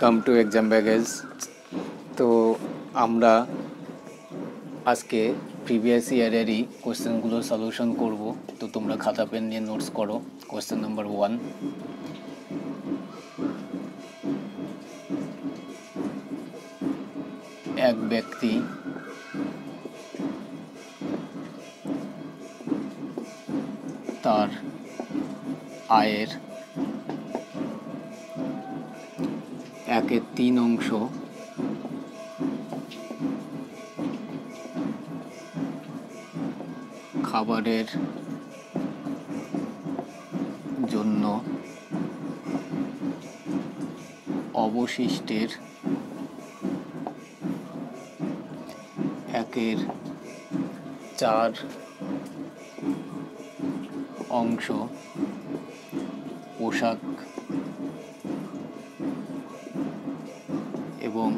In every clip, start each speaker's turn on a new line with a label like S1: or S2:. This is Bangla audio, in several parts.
S1: ওয়েলকাম টু এক্সাম ব্যাগেজ তো আমরা আজকে প্রিভিয়াস ইয়ারেরই কোয়েশ্চেনগুলোর সলিউশন করব তো তোমরা খাতা পেন নিয়ে নোটস করো কোয়েশ্চেন নাম্বার ওয়ান এক ব্যক্তি তার আয়ের ভাগের তিন অংশ খাবারের জন্য অবশিষ্টের একের চার অংশ পোশাক এবং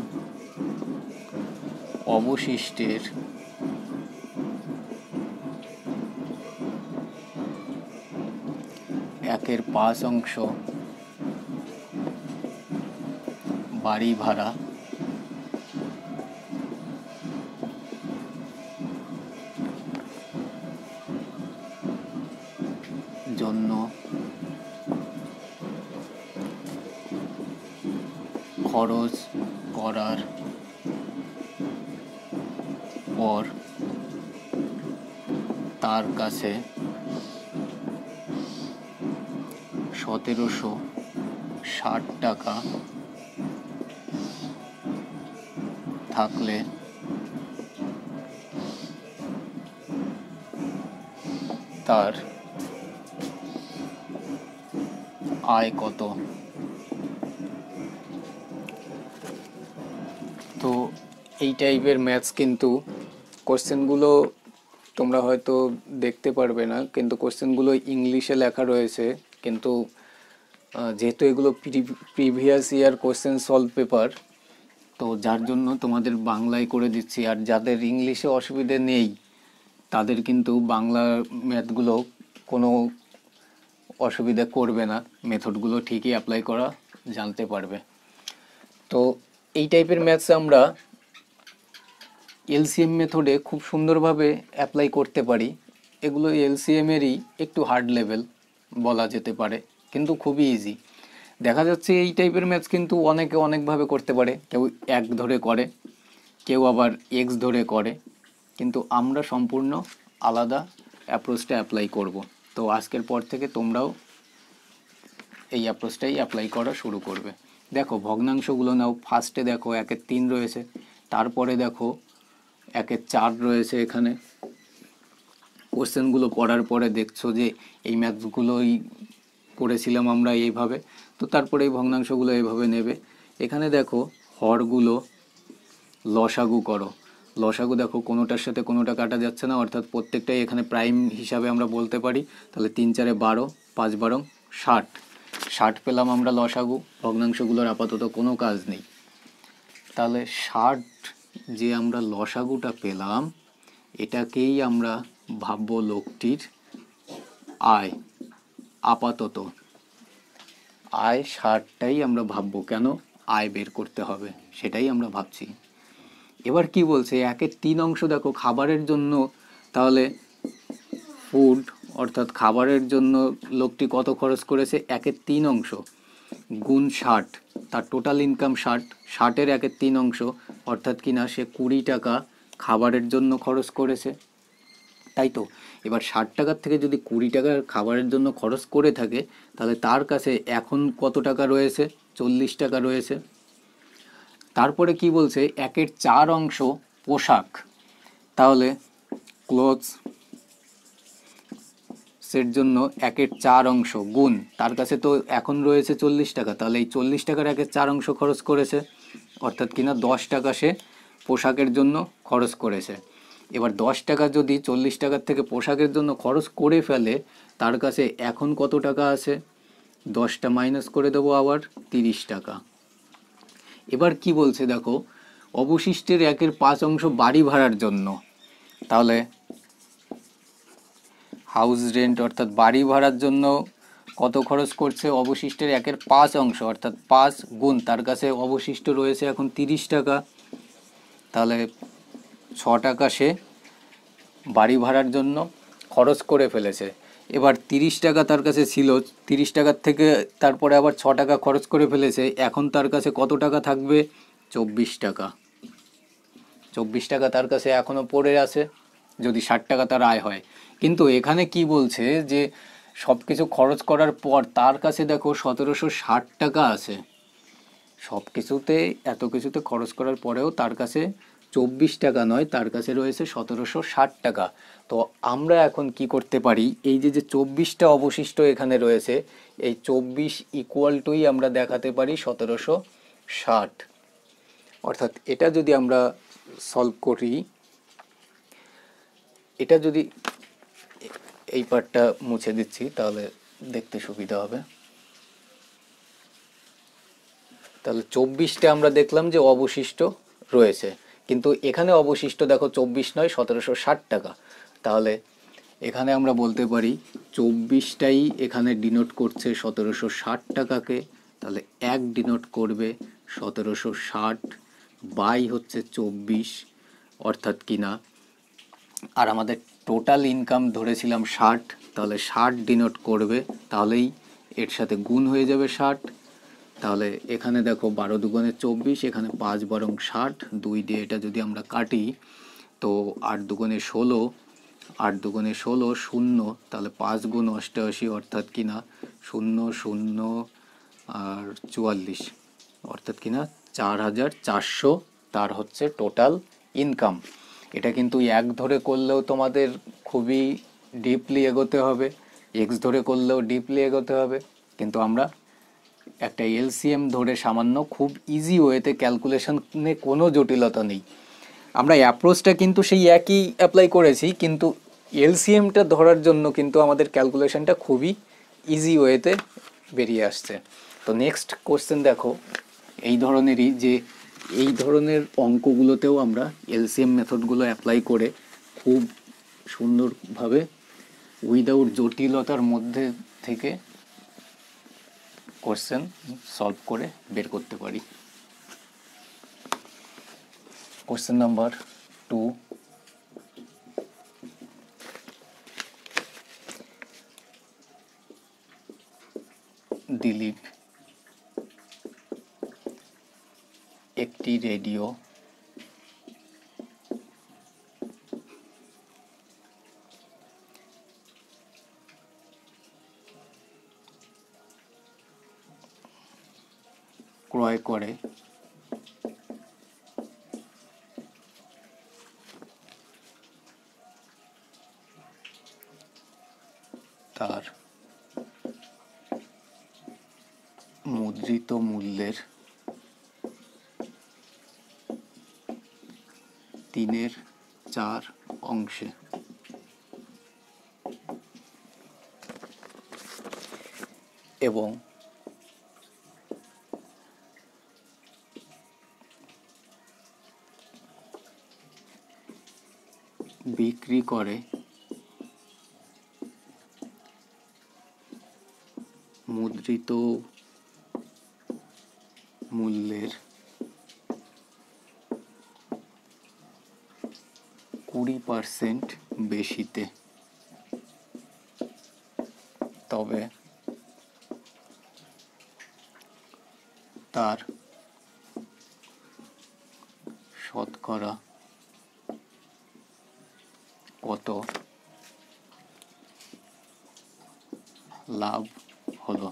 S1: অবশিষ্টের একের পাঁচ অংশ বাড়ি ভাড়া জন্য খরচ করার পর তার কাছে সতেরোশো ষাট টাকা থাকলে তার আয় কত এই টাইপের ম্যাথস কিন্তু কোশ্চেনগুলো তোমরা হয়তো দেখতে পারবে না কিন্তু কোশ্চেনগুলো ইংলিশে লেখা রয়েছে কিন্তু যেহেতু এগুলো previous year question solve paper তো যার জন্য তোমাদের বাংলায় করে দিচ্ছি আর যাদের ইংলিশে অসুবিধে নেই তাদের কিন্তু বাংলা ম্যাথগুলো কোনো অসুবিধা করবে না মেথডগুলো ঠিকই অ্যাপ্লাই করা জানতে পারবে তো এই টাইপের ম্যাথস আমরা এলসিএম মেথডে খুব সুন্দরভাবে অ্যাপ্লাই করতে পারি এগুলো এলসিএমেরই একটু হার্ড লেভেল বলা যেতে পারে কিন্তু খুবই ইজি দেখা যাচ্ছে এই টাইপের ম্যাচ কিন্তু অনেকে অনেকভাবে করতে পারে কেউ এক ধরে করে কেউ আবার এক্স ধরে করে কিন্তু আমরা সম্পূর্ণ আলাদা অ্যাপ্রোচটা অ্যাপ্লাই করব তো আজকের পর থেকে তোমরাও এই অ্যাপ্রোচটাই অ্যাপ্লাই করা শুরু করবে দেখো ভগ্নাংশগুলো নাও ফার্স্টে দেখো একের তিন রয়েছে তারপরে দেখো একের চার রয়েছে এখানে কোশ্চেনগুলো পড়ার পরে দেখছো যে এই ম্যাথগুলোই করেছিলাম আমরা এইভাবে তো তারপরে এই ভগ্নাংশগুলো এভাবে নেবে এখানে দেখো হরগুলো লসাগু করো লসাগু দেখো কোনোটার সাথে কোনোটা কাটা যাচ্ছে না অর্থাৎ প্রত্যেকটাই এখানে প্রাইম হিসাবে আমরা বলতে পারি তাহলে তিন চারে বারো পাঁচ বারো ষাট ষাট পেলাম আমরা লসাগু ভগ্নাংশগুলোর আপাতত কোনো কাজ নেই তাহলে ষাট যে আমরা লসাগুটা পেলাম এটাকেই আমরা ভাব্য লোকটির আয় আপাতত আয় ষাটটাই আমরা ভাবব কেন আয় বের করতে হবে সেটাই আমরা ভাবছি এবার কি বলছে একের তিন অংশ দেখো খাবারের জন্য তাহলে ফুড অর্থাৎ খাবারের জন্য লোকটি কত খরচ করেছে একের তিন অংশ গুণ ষাট তার টোটাল ইনকাম ষাট ষাটের একের তিন অংশ অর্থাৎ কিনা সে কুড়ি টাকা খাবারের জন্য খরচ করেছে তাই তো এবার ষাট টাকার থেকে যদি কুড়ি টাকার খাবারের জন্য খরচ করে থাকে তাহলে তার কাছে এখন কত টাকা রয়েছে চল্লিশ টাকা রয়েছে তারপরে কি বলছে একের চার অংশ পোশাক তাহলে ক্লোথস সের জন্য একের চার অংশ গুণ তার কাছে তো এখন রয়েছে চল্লিশ টাকা তাহলে এই চল্লিশ টাকার একের চার অংশ খরচ করেছে অর্থাৎ কিনা দশ টাকা সে পোশাকের জন্য খরচ করেছে এবার দশ টাকা যদি চল্লিশ টাকার থেকে পোশাকের জন্য খরচ করে ফেলে তার কাছে এখন কত টাকা আছে দশটা মাইনাস করে দেবো আবার তিরিশ টাকা এবার কি বলছে দেখো অবশিষ্টের একের পাঁচ অংশ বাড়ি ভাড়ার জন্য তাহলে হাউস রেন্ট অর্থাৎ বাড়ি ভাড়ার জন্য কত খরচ করছে অবশিষ্টের একের পাঁচ অংশ অর্থাৎ পাঁচ গুণ তার কাছে অবশিষ্ট রয়েছে এখন তিরিশ টাকা তাহলে ছ টাকা সে বাড়ি ভাড়ার জন্য খরচ করে ফেলেছে এবার তিরিশ টাকা তার কাছে ছিল তিরিশ টাকার থেকে তারপরে আবার ছ টাকা খরচ করে ফেলেছে এখন তার কাছে কত টাকা থাকবে চব্বিশ টাকা চব্বিশ টাকা তার কাছে এখনও পড়ে আছে যদি ষাট টাকা তার আয় হয় কিন্তু এখানে কি বলছে যে সব কিছু খরচ করার পর তার কাছে দেখো সতেরোশো ষাট টাকা আছে সব কিছুতে এত কিছুতে খরচ করার পরেও তার কাছে চব্বিশ টাকা নয় তার কাছে রয়েছে সতেরোশো ষাট টাকা তো আমরা এখন কি করতে পারি এই যে যে চব্বিশটা অবশিষ্ট এখানে রয়েছে এই চব্বিশ ইকুয়াল টুই আমরা দেখাতে পারি সতেরোশো ষাট অর্থাৎ এটা যদি আমরা সলভ করি এটা যদি এই পার্টটা মুছে দিচ্ছি তাহলে দেখতে সুবিধা হবে তাহলে চব্বিশটা আমরা দেখলাম যে অবশিষ্ট রয়েছে কিন্তু এখানে অবশিষ্ট দেখো চব্বিশ নয় সতেরোশো ষাট টাকা তাহলে এখানে আমরা বলতে পারি চব্বিশটাই এখানে ডিনোট করছে সতেরোশো ষাট টাকাকে তাহলে এক ডিনোট করবে সতেরোশো ষাট বাই হচ্ছে চব্বিশ অর্থাৎ কিনা আর আমাদের টোটাল ইনকাম ধরেছিলাম ষাট তাহলে ষাট ডিনোট করবে তাহলেই এর সাথে গুণ হয়ে যাবে ষাট তাহলে এখানে দেখো বারো দুগুণে চব্বিশ এখানে পাঁচ বরং ষাট দুই দিয়ে এটা যদি আমরা কাটি তো আট দুগুণে ষোলো আট দুগুণে ষোলো শূন্য তাহলে পাঁচ গুণ অষ্টআশি অর্থাৎ কিনা শূন্য শূন্য আর চুয়াল্লিশ অর্থাৎ কিনা চার হাজার চারশো তার হচ্ছে টোটাল ইনকাম এটা কিন্তু এক ধরে করলেও তোমাদের খুবই ডিপলি এগোতে হবে এক্স ধরে করলেও ডিপলি এগোতে হবে কিন্তু আমরা একটা এলসিএম ধরে সামান্য খুব ইজি ওয়েতে ক্যালকুলেশনে কোনো জটিলতা নেই আমরা অ্যাপ্রোচটা কিন্তু সেই একই অ্যাপ্লাই করেছি কিন্তু এলসিএমটা ধরার জন্য কিন্তু আমাদের ক্যালকুলেশনটা খুবই ইজি ওয়েতে বেরিয়ে আসছে তো নেক্সট কোশ্চেন দেখো এই ধরনেরই যে এই ধরনের অঙ্কগুলোতেও আমরা এলসিএম মেথডগুলো অ্যাপ্লাই করে খুব সুন্দরভাবে উইদাউট জটিলতার মধ্যে থেকে কোশ্চেন সলভ করে বের করতে পারি কোশ্চেন নাম্বার টু よこれはエコあれ তিনের চার অংশে এবং বিক্রি করে মুদ্রিত মূল্যের কুড়ি পারসেন্ট বেশিতে তবে তার শতকরা কত লাভ হলো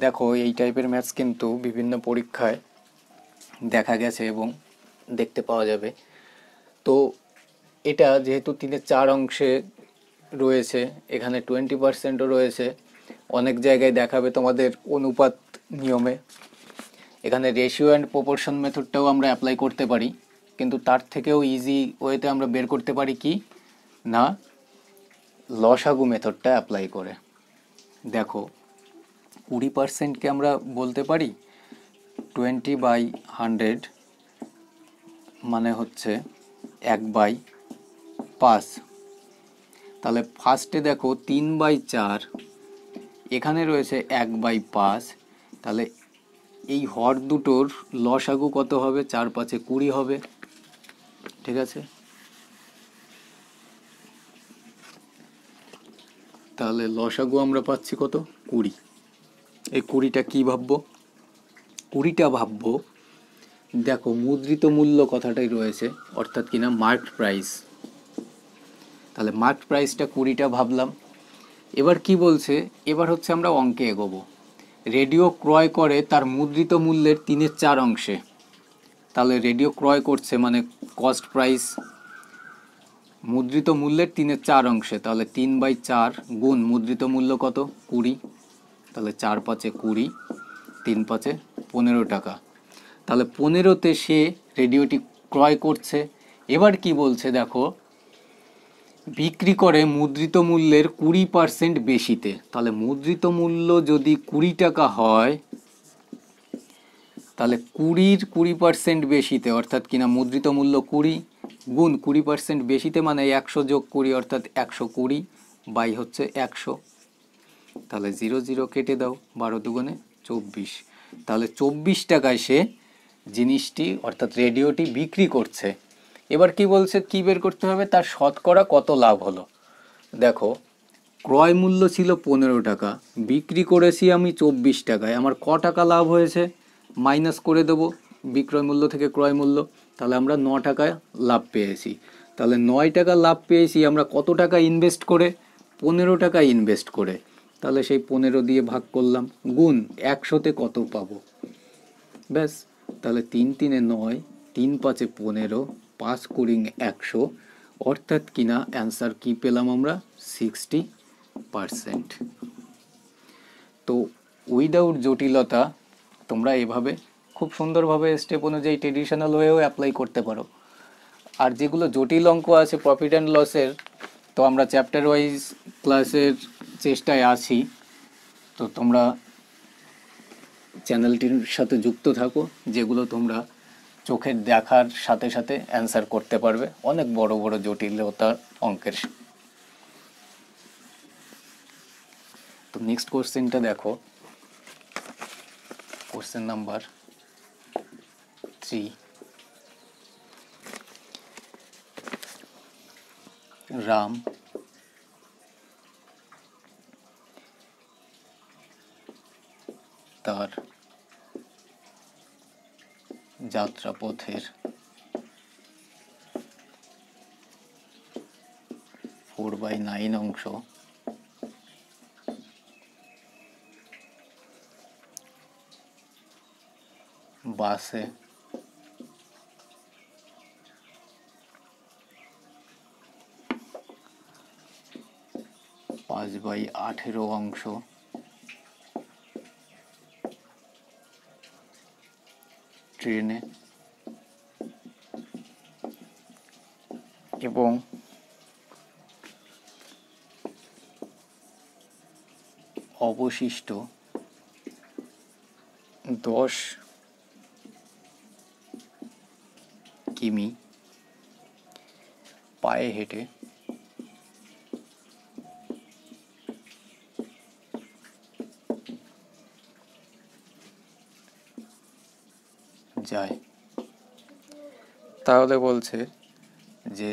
S1: দেখো এই টাইপের ম্যাথস কিন্তু বিভিন্ন পরীক্ষায় দেখা গেছে এবং দেখতে পাওয়া যাবে তো এটা যেহেতু তিনের চার অংশে রয়েছে এখানে টোয়েন্টি পার্সেন্টও রয়েছে অনেক জায়গায় দেখাবে তোমাদের অনুপাত নিয়মে এখানে রেশিও অ্যান্ড প্রপোর্শন মেথডটাও আমরা অ্যাপ্লাই করতে পারি কিন্তু তার থেকেও ইজি ওয়েতে আমরা বের করতে পারি কি না লসাগু মেথডটা অ্যাপ্লাই করে দেখো কুড়ি পার্সেন্টকে আমরা বলতে পারি টোয়েন্টি বাই হান্ড্রেড মানে হচ্ছে এক বাই পাঁচ তাহলে ফার্স্টে দেখো তিন বাই চার এখানে রয়েছে এক বাই পাঁচ তাহলে এই হর দুটোর লসাগু কত হবে চার পাঁচে কুড়ি হবে ঠিক আছে তাহলে লসাগু আমরা পাচ্ছি কত কুড়ি এই কুড়িটা কী ভাববো কুড়িটা ভাববো দেখো মুদ্রিত মূল্য কথাটাই রয়েছে অর্থাৎ কিনা মার্ক প্রাইস তাহলে মার্ক প্রাইসটা কুড়িটা ভাবলাম এবার কি বলছে এবার হচ্ছে আমরা অঙ্কে এগোবো রেডিও ক্রয় করে তার মুদ্রিত মূল্যের তিনের চার অংশে তাহলে রেডিও ক্রয় করছে মানে কস্ট প্রাইস মুদ্রিত মূল্যের তিনের চার অংশে তাহলে তিন বাই চার গুণ মুদ্রিত মূল্য কত কুড়ি তাহলে চার পাঁচে কুড়ি তিন পাঁচে পনেরো টাকা তাহলে পনেরোতে সে রেডিওটি ক্রয় করছে এবার কি বলছে দেখো বিক্রি করে মুদ্রিত মূল্যের কুড়ি পার্সেন্ট বেশিতে তাহলে মুদ্রিত মূল্য যদি কুড়ি টাকা হয় তাহলে কুড়ির কুড়ি পার্সেন্ট বেশিতে অর্থাৎ কিনা মুদ্রিত মূল্য কুড়ি গুণ কুড়ি পার্সেন্ট বেশিতে মানে একশো যোগ কুড়ি অর্থাৎ একশো কুড়ি বাই হচ্ছে একশো তাহলে জিরো জিরো কেটে দাও বারো দুগুণে চব্বিশ তাহলে চব্বিশ টাকায় সে জিনিসটি অর্থাৎ রেডিওটি বিক্রি করছে এবার কি বলছে কি বের করতে হবে তার শতকরা কত লাভ হলো দেখো ক্রয় মূল্য ছিল পনেরো টাকা বিক্রি করেছি আমি চব্বিশ টাকায় আমার ক টাকা লাভ হয়েছে মাইনাস করে দেব বিক্রয় মূল্য থেকে ক্রয় মূল্য তাহলে আমরা ন টাকায় লাভ পেয়েছি তাহলে নয় টাকা লাভ পেয়েছি আমরা কত টাকা ইনভেস্ট করে পনেরো টাকা ইনভেস্ট করে তাহলে সেই পনেরো দিয়ে ভাগ করলাম গুণ একশোতে কত পাবো ব্যাস তাহলে তিন তিনে নয় তিন পাঁচে পনেরো পাঁচ কুড়িং একশো অর্থাৎ কিনা অ্যান্সার কি পেলাম আমরা সিক্সটি পারসেন্ট তো উইদাউট জটিলতা তোমরা এভাবে খুব সুন্দরভাবে স্টেপ অনুযায়ী ট্রেডিশনাল ওয়েও অ্যাপ্লাই করতে পারো আর যেগুলো জটিল অঙ্ক আছে প্রফিট অ্যান্ড লসের তো আমরা চ্যাপ্টার ওয়াইজ ক্লাসের চেষ্টায় আছি তো তোমরা চ্যানেলটির সাথে যুক্ত থাকো যেগুলো তোমরা চোখের দেখার সাথে সাথে অ্যান্সার করতে পারবে অনেক বড় বড় জটিলতার অঙ্কের তো নেক্সট কোশ্চেনটা দেখো কোশ্চেন নাম্বার থ্রি রাম তার যাত্রাপথের ফোর বাই নাইন অংশ বাসে পাঁচ বাই আঠেরো অংশ ট্রেনে এবং অবশিষ্ট দশ কিমি পায়ে হেঁটে তাহলে বলছে যে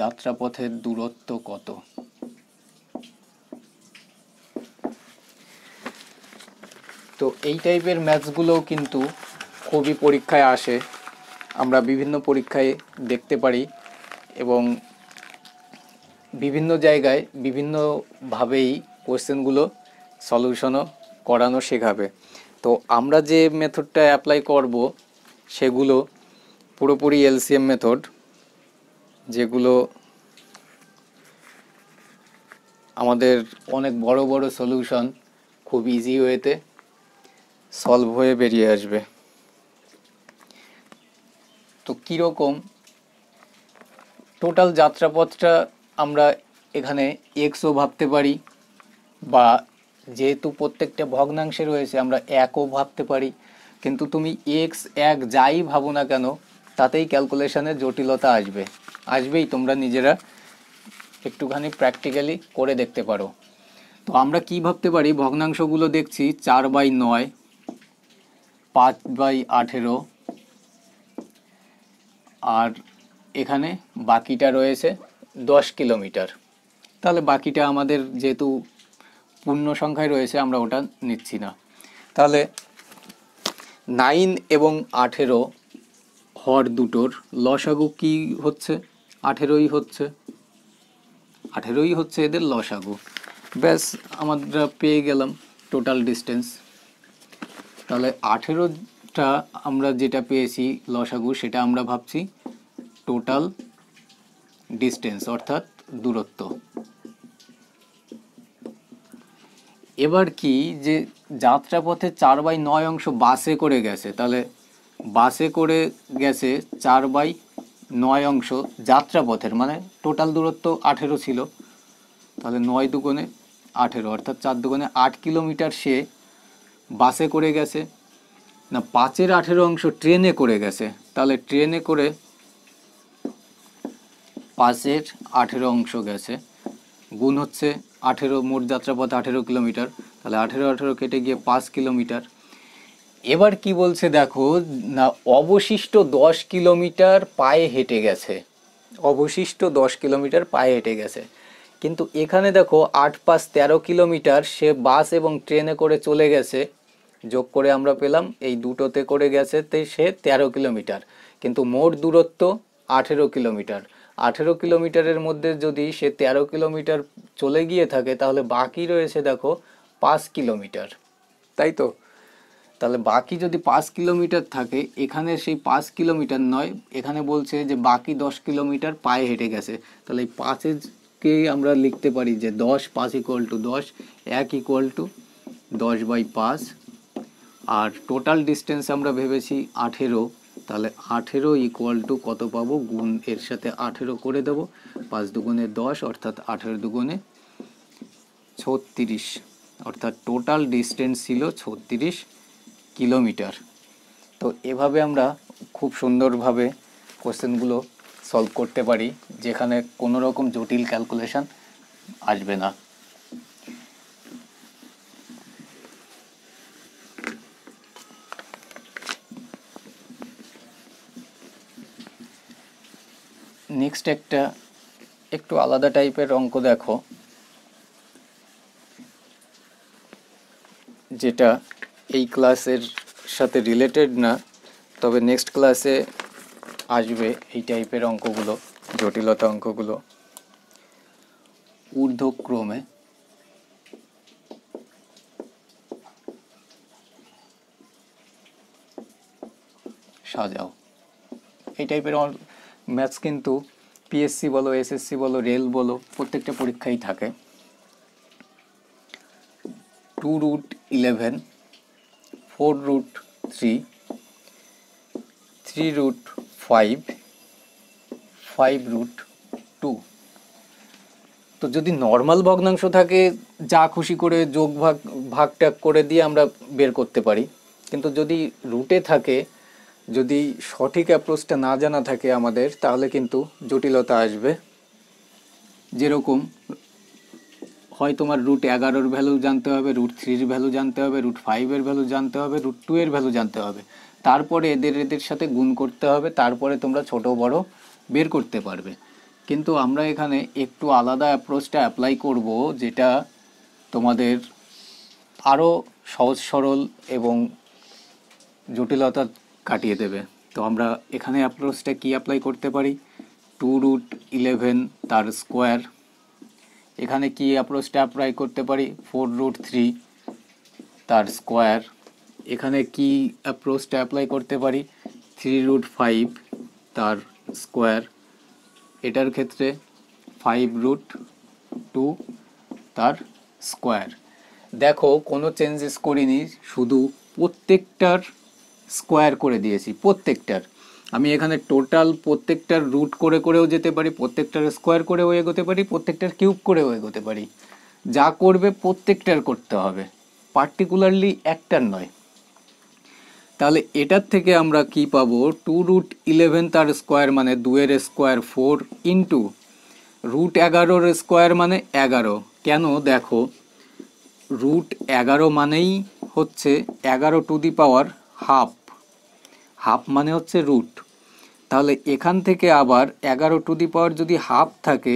S1: যাত্রাপথের দূরত্ব কত তো এই টাইপের ম্যাথসগুলোও কিন্তু খুবই পরীক্ষায় আসে আমরা বিভিন্ন পরীক্ষায় দেখতে পারি এবং বিভিন্ন জায়গায় বিভিন্নভাবেই কোয়েশ্চেনগুলো সলিউশনও করানো শেখাবে তো আমরা যে মেথডটা অ্যাপ্লাই করব সেগুলো পুরোপুরি এলসিএম মেথড যেগুলো আমাদের অনেক বড় বড় সলিউশন খুব ইজি ওয়েতে সলভ হয়ে বেরিয়ে আসবে তো কীরকম টোটাল যাত্রাপথটা আমরা এখানে এক্সও ভাবতে পারি বা যেহেতু প্রত্যেকটা ভগ্নাংশে রয়েছে আমরা একও ভাবতে পারি কিন্তু তুমি এক্স এক যাই ভাবো না কেন তাতেই ক্যালকুলেশনের জটিলতা আসবে আসবেই তোমরা নিজেরা একটুখানি প্র্যাকটিক্যালি করে দেখতে পারো তো আমরা কি ভাবতে পারি ভগ্নাংশগুলো দেখছি চার বাই নয় পাঁচ বাই আঠেরো আর এখানে বাকিটা রয়েছে দশ কিলোমিটার তাহলে বাকিটা আমাদের যেহেতু পূর্ণ সংখ্যায় রয়েছে আমরা ওটা নিচ্ছি না তাহলে নাইন এবং আঠেরো হর দুটোর লসাগু কি হচ্ছে আঠেরোই হচ্ছে আঠেরোই হচ্ছে এদের লসাগু ব্যাস আমরা পেয়ে গেলাম টোটাল ডিস্টেন্স তাহলে আঠেরোটা আমরা যেটা পেয়েছি লসাগু সেটা আমরা ভাবছি টোটাল ডিস্টেন্স অর্থাৎ দূরত্ব এবার কি যে যাত্রাপথে চার বাই নয় অংশ বাসে করে গেছে তাহলে বাসে করে গেছে চার বাই নয় অংশ যাত্রাপথের মানে টোটাল দূরত্ব আঠেরো ছিল তাহলে নয় দুগুণে আঠেরো অর্থাৎ চার দুগুণে আট কিলোমিটার সে বাসে করে গেছে না পাঁচের আঠেরো অংশ ট্রেনে করে গেছে তাহলে ট্রেনে করে পাঁচের আঠেরো অংশ গেছে গুণ হচ্ছে আঠেরো মোট যাত্রাপথ আঠেরো কিলোমিটার তাহলে আঠেরো আঠেরো কেটে গিয়ে পাঁচ কিলোমিটার এবার কি বলছে দেখো না অবশিষ্ট দশ কিলোমিটার পায়ে হেঁটে গেছে অবশিষ্ট দশ কিলোমিটার পায়ে হেঁটে গেছে কিন্তু এখানে দেখো আট পাঁচ তেরো কিলোমিটার সে বাস এবং ট্রেনে করে চলে গেছে যোগ করে আমরা পেলাম এই দুটোতে করে গেছে তে সে তেরো কিলোমিটার কিন্তু মোট দূরত্ব আঠেরো কিলোমিটার আঠেরো কিলোমিটারের মধ্যে যদি সে তেরো কিলোমিটার চলে গিয়ে থাকে তাহলে বাকি রয়েছে দেখো পাঁচ কিলোমিটার তাই তো তাহলে বাকি যদি পাঁচ কিলোমিটার থাকে এখানে সেই পাঁচ কিলোমিটার নয় এখানে বলছে যে বাকি দশ কিলোমিটার পায়ে হেঁটে গেছে তাহলে এই পাঁচেরকে আমরা লিখতে পারি যে দশ পাঁচ ইকুয়াল টু দশ এক ইকুয়াল টু দশ বাই পাঁচ আর টোটাল ডিস্টেন্স আমরা ভেবেছি আঠেরো তাহলে আঠেরো ইকুয়াল টু কত পাবো গুণ এর সাথে আঠেরো করে দেবো পাঁচ দুগুণে দশ অর্থাৎ আঠেরো দুগুণে ছত্রিশ অর্থাৎ টোটাল ডিস্টেন্স ছিল ছত্রিশ কিলোমিটার তো এভাবে আমরা খুব সুন্দরভাবে কোশ্চেনগুলো সলভ করতে পারি যেখানে কোনো রকম জটিল ক্যালকুলেশান আসবে না নেক্সট একটা একটু আলাদা টাইপের অঙ্ক দেখো যেটা এই ক্লাসের সাথে রিলেটেড না তবে নেক্সট ক্লাসে আসবে এই টাইপের অঙ্কগুলো জটিলতা অঙ্কগুলো ঊর্ধ্বক্রমে সাজাও এই টাইপের ম্যাথস কিন্তু পিএসসি বলো এসএসসি বলো রেল বলো প্রত্যেকটা পরীক্ষাই থাকে two root eleven four root three three root five five root two তো যদি নর্মাল ভগ্নাংশ থাকে যা খুশি করে যোগ ভাগ ভাগ ট্যাগ করে দিয়ে আমরা বের করতে পারি কিন্তু যদি রুটে থাকে যদি সঠিক অ্যাপ্রোচটা না জানা থাকে আমাদের তাহলে কিন্তু জটিলতা আসবে যেরকম হয় তোমার রুট এগারোর ভ্যালু জানতে হবে রুট থ্রির ভ্যালু জানতে হবে রুট ফাইভের ভ্যালু জানতে হবে রুট টু এর ভ্যালু জানতে হবে তারপরে এদের এদের সাথে গুণ করতে হবে তারপরে তোমরা ছোট বড় বের করতে পারবে কিন্তু আমরা এখানে একটু আলাদা অ্যাপ্রোচটা অ্যাপ্লাই করব যেটা তোমাদের আরও সহজ সরল এবং জটিলতা কাটিয়ে দেবে তো আমরা এখানে অ্যাপ্রোচটা কি অ্যাপ্লাই করতে পারি টু রুট ইলেভেন তার স্কোয়ার এখানে কি অ্যাপ্রোচটা অ্যাপ্লাই করতে পারি ফোর রুট থ্রি তার স্কোয়ার এখানে কি অ্যাপ্রোচটা অ্যাপ্লাই করতে পারি থ্রি রুট ফাইভ তার স্কোয়ার এটার ক্ষেত্রে ফাইভ রুট টু তার স্কোয়ার দেখো কোনো চেঞ্জেস করিনি শুধু প্রত্যেকটার স্কোয়ার করে দিয়েছি প্রত্যেকটার আমি এখানে টোটাল প্রত্যেকটার রুট করে করেও যেতে পারি প্রত্যেকটার স্কোয়ার করেও এগোতে পারি প্রত্যেকটার কিউব করেও এগোতে পারি যা করবে প্রত্যেকটার করতে হবে পার্টিকুলারলি একটার নয় তাহলে এটার থেকে আমরা কি পাবো টু রুট ইলেভেন তার স্কোয়ার মানে দুয়ের স্কোয়ার ফোর ইন্টু রুট এগারোর স্কোয়ার মানে এগারো কেন দেখো রুট এগারো মানেই হচ্ছে এগারো to the power half half মানে হচ্ছে রুট তাহলে এখান থেকে আবার এগারো টু দি পাওয়ার যদি হাফ থাকে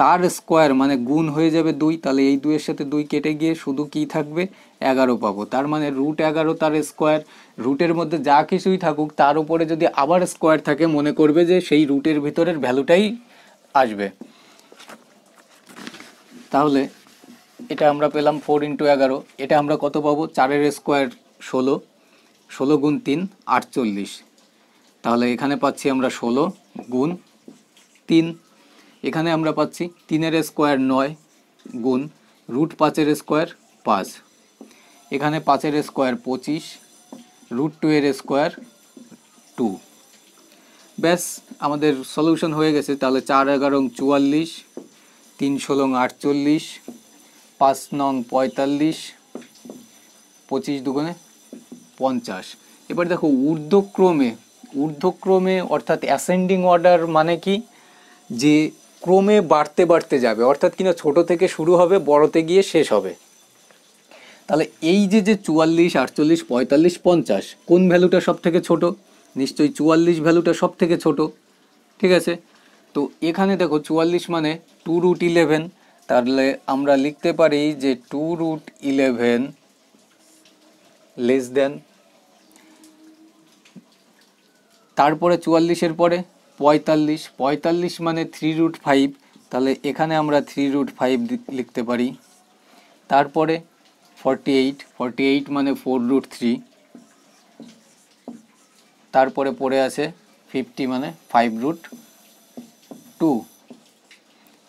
S1: তার স্কোয়ার মানে গুণ হয়ে যাবে দুই তাহলে এই দুইয়ের সাথে দুই কেটে গিয়ে শুধু কি থাকবে এগারো পাবো তার মানে রুট এগারো তার স্কোয়ার রুটের মধ্যে যা কিছুই থাকুক তার উপরে যদি আবার স্কোয়ার থাকে মনে করবে যে সেই রুটের ভিতরের ভ্যালুটাই আসবে তাহলে এটা আমরা পেলাম ফোর ইন্টু এগারো এটা আমরা কত পাবো চারের স্কোয়ার ষোলো ষোলো গুণ তিন আটচল্লিশ তাহলে এখানে পাচ্ছি আমরা ষোলো গুণ তিন এখানে আমরা পাচ্ছি তিনের স্কোয়ার নয় গুণ রুট পাঁচের স্কোয়ার পাঁচ এখানে পাঁচের স্কোয়ার পঁচিশ রুট টু এর স্কোয়ার টু ব্যাস আমাদের সলিউশন হয়ে গেছে তাহলে চার এগারো চুয়াল্লিশ তিন ষোলং আটচল্লিশ পাঁচ নং পঁয়তাল্লিশ পঁচিশ দুগুণে পঞ্চাশ এবার দেখো ঊর্ধ্বক্রমে ঊর্ধ্বক্রমে অর্থাৎ অ্যাসেন্ডিং অর্ডার মানে কি যে ক্রমে বাড়তে বাড়তে যাবে অর্থাৎ কিনা ছোট থেকে শুরু হবে বড়তে গিয়ে শেষ হবে তাহলে এই যে যে চুয়াল্লিশ আটচল্লিশ পঁয়তাল্লিশ পঞ্চাশ কোন ভ্যালুটা সব থেকে ছোটো নিশ্চয়ই চুয়াল্লিশ ভ্যালুটা সব থেকে ছোটো ঠিক আছে তো এখানে দেখো চুয়াল্লিশ মানে টু রুট ইলেভেন তাহলে আমরা লিখতে পারি যে two root eleven less than তারপরে চুয়াল্লিশের পরে পঁয়তাল্লিশ পঁয়তাল্লিশ মানে থ্রি রুট ফাইভ তাহলে এখানে আমরা থ্রি রুট ফাইভ লিখতে পারি তারপরে ফর্টি এইট ফর্টি এইট মানে ফোর রুট থ্রি তারপরে পড়ে আছে ফিফটি মানে ফাইভ রুট টু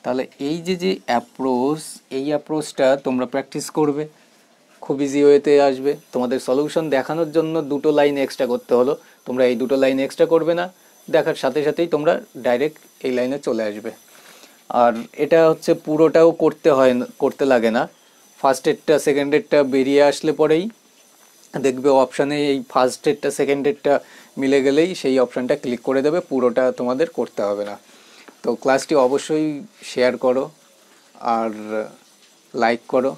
S1: তাহলে এই যে যে অ্যাপ্রোচ এই অ্যাপ্রোচটা তোমরা প্র্যাকটিস করবে খুব ইজি ওয়েতে আসবে তোমাদের সলিউশন দেখানোর জন্য দুটো লাইন এক্সট্রা করতে হলো তোমরা এই দুটো লাইন এক্সট্রা করবে না দেখার সাথে সাথেই তোমরা ডাইরেক্ট এই লাইনে চলে আসবে আর এটা হচ্ছে পুরোটাও করতে হয় করতে লাগে না ফার্স্ট এডটা সেকেন্ড এডটা বেরিয়ে আসলে পরেই দেখবে অপশানে এই ফার্স্ট এডটা সেকেন্ড এডটা মিলে গেলেই সেই অপশানটা ক্লিক করে দেবে পুরোটা তোমাদের করতে হবে না তো ক্লাসটি অবশ্যই শেয়ার করো আর লাইক করো